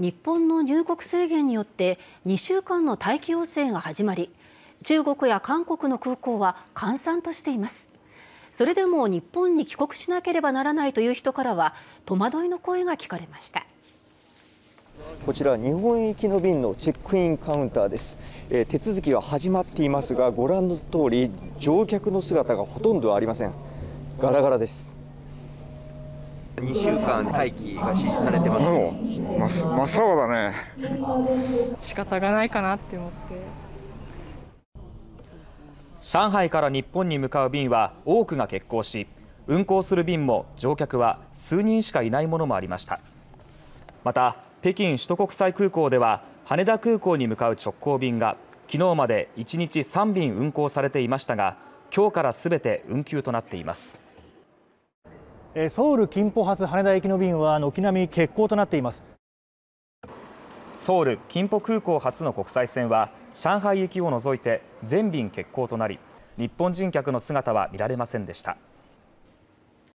日本の入国制限によって2週間の待機要請が始まり中国や韓国の空港は閑散としていますそれでも日本に帰国しなければならないという人からは戸惑いの声が聞かれましたこちら日本行きの便のチェックインカウンターです、えー、手続きは始まっていますがご覧の通り乗客の姿がほとんどありませんガラガラです2週間待機が指示されてます真真っ青だね仕方がないかなって思って上海から日本に向かう便は多くが欠航し運航する便も乗客は数人しかいないものもありましたまた北京首都国際空港では羽田空港に向かう直行便が昨日まで1日3便運航されていましたが今日からすべて運休となっていますソウル金浦発羽田行きの便は軒並み欠航となっていますソウル金浦空港発の国際線は上海行きを除いて全便欠航となり日本人客の姿は見られませんでした